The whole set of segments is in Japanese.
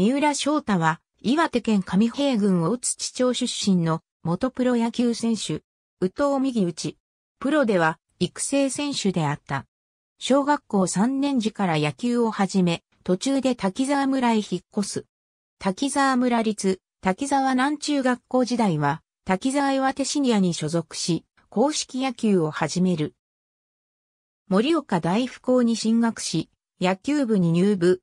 三浦翔太は、岩手県上平郡大地町出身の元プロ野球選手、宇藤右打ち。プロでは育成選手であった。小学校3年時から野球を始め、途中で滝沢村へ引っ越す。滝沢村立、滝沢南中学校時代は、滝沢岩手シニアに所属し、公式野球を始める。盛岡大福校に進学し、野球部に入部。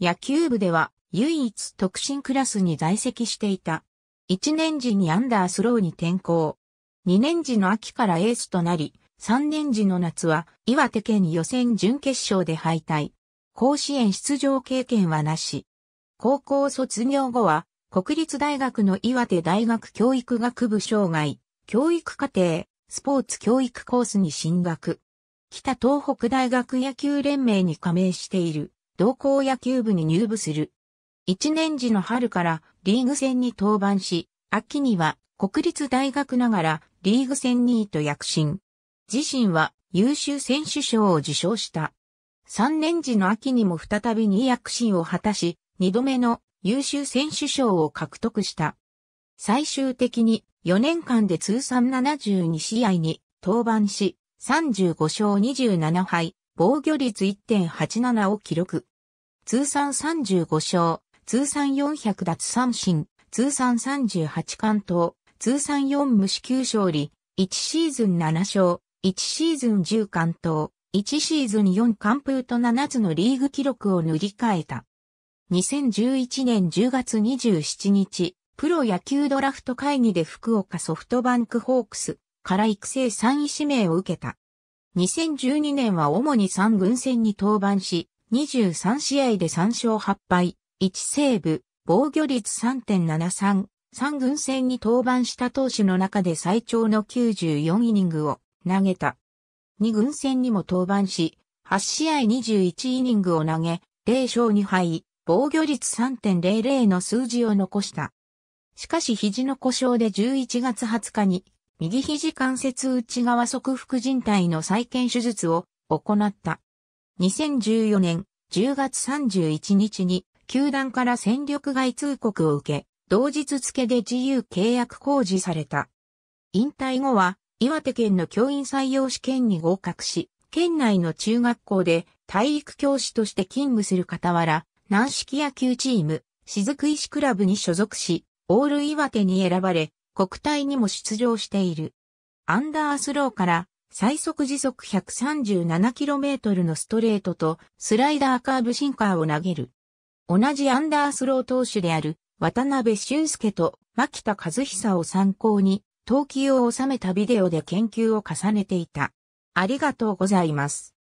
野球部では、唯一特進クラスに在籍していた。1年時にアンダースローに転向。2年時の秋からエースとなり、3年時の夏は岩手県予選準決勝で敗退。甲子園出場経験はなし。高校卒業後は、国立大学の岩手大学教育学部障害、教育課程、スポーツ教育コースに進学。北東北大学野球連盟に加盟している、同校野球部に入部する。1年時の春からリーグ戦に登板し、秋には国立大学ながらリーグ戦2位と躍進。自身は優秀選手賞を受賞した。3年時の秋にも再び2躍進を果たし、2度目の優秀選手賞を獲得した。最終的に4年間で通算72試合に登板し、35勝27敗、防御率1.87を記録。通算35勝通算400奪三振、通算38完投、通算4無四球勝利、1シーズン7勝、1シーズン10完投、1シーズン4完封と7つのリーグ記録を塗り替えた。2011年10月27日、プロ野球ドラフト会議で福岡ソフトバンクホークスから育成3位指名を受けた。2012年は主に3軍戦に登板し、23試合で3勝8敗、1セーブ、防御率3.73、3軍戦に登板した投手の中で最長の94イニングを投げた。2軍戦にも登板し、8試合21イニングを投げ、0勝2敗、防御率3.00の数字を残した。しかし肘の故障で11月20日に、右肘関節内側側副靭帯の再建手術を行った。2014年10月31日に球団から戦力外通告を受け、同日付で自由契約公示された。引退後は、岩手県の教員採用試験に合格し、県内の中学校で体育教師として勤務する傍ら、軟式野球チーム、雫石クラブに所属し、オール岩手に選ばれ、国体にも出場している。アンダースローから最速時速 137km のストレートとスライダーカーブシンカーを投げる。同じアンダースロー投手である渡辺俊介と牧田和久を参考に投球を収めたビデオで研究を重ねていた。ありがとうございます。